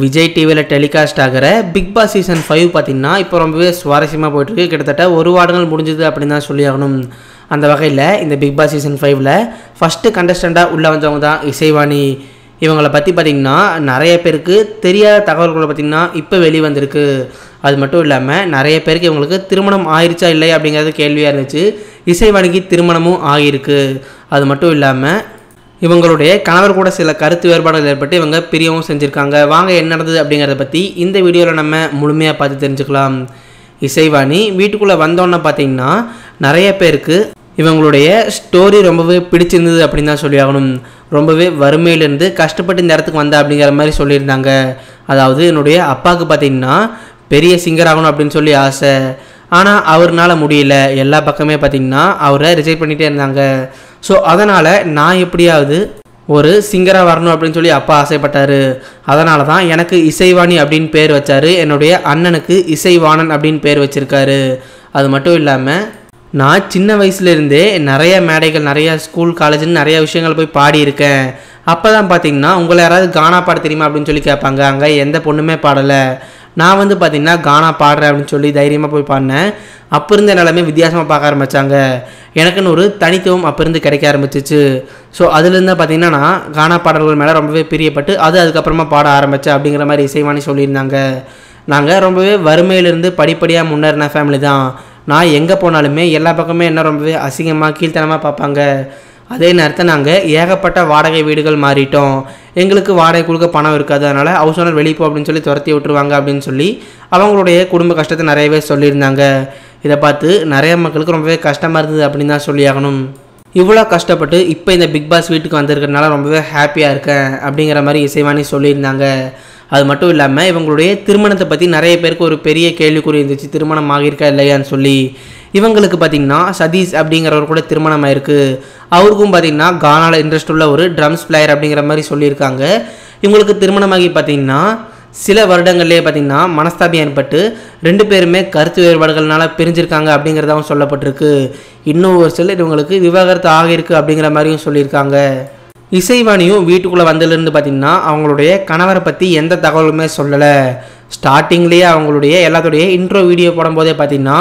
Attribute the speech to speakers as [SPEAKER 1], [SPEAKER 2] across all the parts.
[SPEAKER 1] விஜய் டிவியில் டெலிகாஸ்ட் ஆகிற big Boss season five பார்த்திங்கன்னா இப்போ ரொம்பவே சுவாரஸ்யமாக போயிட்டுருக்கு கிட்டத்தட்ட ஒரு வாரங்கள் முடிஞ்சது அப்படின்னு தான் சொல்லி ஆகணும் அந்த வகையில் இந்த பிக் பாஸ் சீசன் ஃபைவ்ல ஃபஸ்ட்டு கண்டஸ்டண்ட்டாக உள்ளே வந்தவங்க தான் இசைவாணி இவங்களை பற்றி பார்த்திங்கன்னா நிறைய பேருக்கு தெரியாத தகவல்களை பார்த்திங்கன்னா இப்போ வெளிவந்திருக்கு அது மட்டும் இல்லாமல் நிறைய பேருக்கு இவங்களுக்கு திருமணம் ஆயிடுச்சா இல்லை அப்படிங்கிறது கேள்வியாக இருந்துச்சு இசைவாணிக்கு திருமணமும் ஆகியிருக்கு அது மட்டும் இல்லாமல் இவங்களுடைய கணவர் கூட சில கருத்து வேறுபாடுகள் ஏற்பட்டு இவங்க பிரியவும் செஞ்சுருக்காங்க வாங்க என்ன நடந்தது அப்படிங்கிறத பற்றி இந்த வீடியோவில் நம்ம முழுமையாக பார்த்து தெரிஞ்சுக்கலாம் இசைவாணி வீட்டுக்குள்ளே வந்தோன்னே பார்த்தீங்கன்னா நிறைய பேருக்கு இவங்களுடைய ஸ்டோரி ரொம்பவே பிடிச்சிருந்தது அப்படின்னு தான் சொல்லி ஆகணும் ரொம்பவே வறுமையிலேருந்து கஷ்டப்பட்டு இந்த இடத்துக்கு வந்த அப்படிங்கிற மாதிரி சொல்லியிருந்தாங்க அதாவது என்னுடைய அப்பாவுக்கு பார்த்தீங்கன்னா பெரிய சிங்கர் ஆகணும் அப்படின்னு சொல்லி ஆசை ஆனால் அவர்னால் முடியல எல்லா பக்கமே பார்த்திங்கன்னா அவரை ரிஜெக்ட் பண்ணிகிட்டே இருந்தாங்க ஸோ அதனால் நான் எப்படியாவது ஒரு சிங்கராக வரணும் அப்படின்னு சொல்லி அப்பா ஆசைப்பட்டார் அதனால தான் எனக்கு இசைவாணி அப்படின்னு பேர் வச்சார் என்னுடைய அண்ணனுக்கு இசைவாணன் அப்படின்னு பேர் வச்சுருக்காரு அது மட்டும் இல்லாமல் நான் சின்ன வயசுலேருந்தே நிறைய மேடைகள் நிறையா ஸ்கூல் காலேஜ்னு நிறையா விஷயங்கள் போய் பாடியிருக்கேன் அப்போ தான் பார்த்தீங்கன்னா உங்களை யாராவது கானா பாட தெரியுமா அப்படின்னு சொல்லி கேட்பாங்க அங்கே எந்த பொண்ணுமே பாடலை நான் வந்து பார்த்திங்கன்னா கானா பாடுறேன் அப்படின்னு சொல்லி தைரியமாக போய் பாடினேன் அப்போ இருந்த எல்லாமே வித்தியாசமாக பார்க்க ஆரம்பித்தாங்க எனக்குன்னு ஒரு தனித்துவம் அப்போருந்து கிடைக்க ஆரம்பிச்சிச்சு ஸோ அதுலேருந்து பார்த்திங்கன்னா நான் கானா பாடல்கள் மேலே ரொம்பவே பிரியப்பட்டு அது அதுக்கப்புறமா பாட ஆரம்பித்தேன் அப்படிங்கிற மாதிரி இசைவானி சொல்லியிருந்தாங்க நாங்கள் ரொம்பவே வறுமையிலிருந்து படிப்படியாக முன்னேறின ஃபேமிலி தான் நான் எங்கே போனாலுமே எல்லா பக்கமே என்ன ரொம்பவே அசிங்கமாக கீழ்த்தனமாக பார்ப்பாங்க அதே நேரத்தில் நாங்கள் ஏகப்பட்ட வாடகை வீடுகள் மாறிட்டோம் எங்களுக்கு வாடகை கொடுக்க பணம் இருக்காது அதனால் ஹவுஸ் ஓனர் வெளியே போ அப்படின்னு சொல்லி துரத்தி விட்டுருவாங்க அப்படின்னு சொல்லி அவங்களுடைய குடும்ப கஷ்டத்தை நிறையவே சொல்லியிருந்தாங்க இதை பார்த்து நிறைய மக்களுக்கு ரொம்பவே கஷ்டமாக இருந்தது அப்படின்னு தான் சொல்லியாகணும் இவ்வளோ கஷ்டப்பட்டு இப்போ இந்த பிக் பாஸ் வீட்டுக்கு வந்திருக்கிறதுனால ரொம்பவே ஹாப்பியாக இருக்கேன் அப்படிங்கிற மாதிரி இசைவாணி சொல்லியிருந்தாங்க அது மட்டும் இல்லாமல் இவங்களுடைய திருமணத்தை பற்றி நிறைய பேருக்கு ஒரு பெரிய கேள்விக்குறி இருந்துச்சு திருமணம் ஆகியிருக்கா இல்லையான்னு சொல்லி இவங்களுக்கு பார்த்திங்கன்னா சதீஷ் அப்படிங்கிறவர் கூட திருமணம் ஆயிருக்கு அவருக்கும் பார்த்திங்கன்னா கானால இன்ட்ரெஸ்ட் உள்ள ஒரு ட்ரம்ஸ் பிளேயர் அப்படிங்கிற மாதிரி சொல்லியிருக்காங்க இவங்களுக்கு திருமணமாகி பார்த்திங்கன்னா சில வருடங்கள்லேயே பார்த்திங்கன்னா மனஸ்தாபி ஏற்பட்டு ரெண்டு பேருமே கருத்து வேறுபாடுகள்னால பிரிஞ்சிருக்காங்க அப்படிங்கிறதாகவும் சொல்லப்பட்டிருக்கு இன்னும் ஒரு சிலர் இவங்களுக்கு விவாகரத்து ஆகியிருக்கு அப்படிங்கிற மாதிரியும் சொல்லியிருக்காங்க இசைவாணியும் வீட்டுக்குள்ளே வந்ததுலேருந்து பார்த்திங்கன்னா அவங்களுடைய கணவரை பற்றி எந்த தகவலுமே சொல்லலை ஸ்டார்டிங்லேயே அவங்களுடைய எல்லாத்துடைய இன்ட்ரோ வீடியோ போடும்போதே பார்த்திங்கன்னா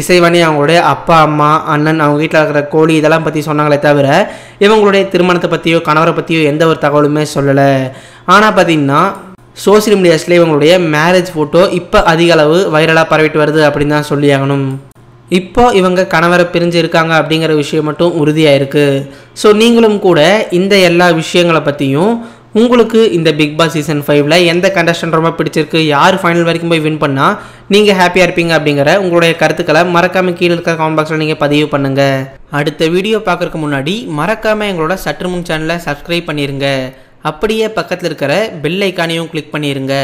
[SPEAKER 1] இசைவாணி அவங்களுடைய அப்பா அம்மா அண்ணன் அவங்க வீட்டில் இருக்கிற கோழி இதெல்லாம் பற்றி சொன்னாங்களே தவிர இவங்களுடைய திருமணத்தை பற்றியோ கணவரை பற்றியோ எந்த ஒரு தகவலுமே சொல்லலை ஆனால் பார்த்திங்கன்னா சோசியல் மீடியாஸில் இவங்களுடைய மேரேஜ் ஃபோட்டோ இப்போ அதிக அளவு வைரலாக பரவிட்டு வருது அப்படின்னு தான் சொல்லியாகணும் இப்போ இவங்க கணவரை பிரிஞ்சு இருக்காங்க அப்படிங்கிற விஷயம் மட்டும் உறுதியாக இருக்குது ஸோ நீங்களும் கூட இந்த எல்லா விஷயங்களை பற்றியும் உங்களுக்கு இந்த பிக் பாஸ் சீசன் ஃபைவ்ல எந்த கண்டஸ்டன் ரொம்ப பிடிச்சிருக்கு யார் ஃபைனல் வரைக்கும் போய் வின் பண்ணால் நீங்கள் ஹாப்பியாக இருப்பீங்க அப்படிங்கிற உங்களுடைய கருத்துக்களை மறக்காமல் கீழே இருக்க காமெண்ட் பாக்ஸில் நீங்கள் பதிவு பண்ணுங்கள் அடுத்த வீடியோ பார்க்குறதுக்கு முன்னாடி மறக்காமல் எங்களோட சற்று முன் சேனலை சப்ஸ்கிரைப் பண்ணிடுங்க அப்படியே பக்கத்தில் இருக்கிற பெல் ஐக்கானையும் கிளிக் பண்ணிடுங்க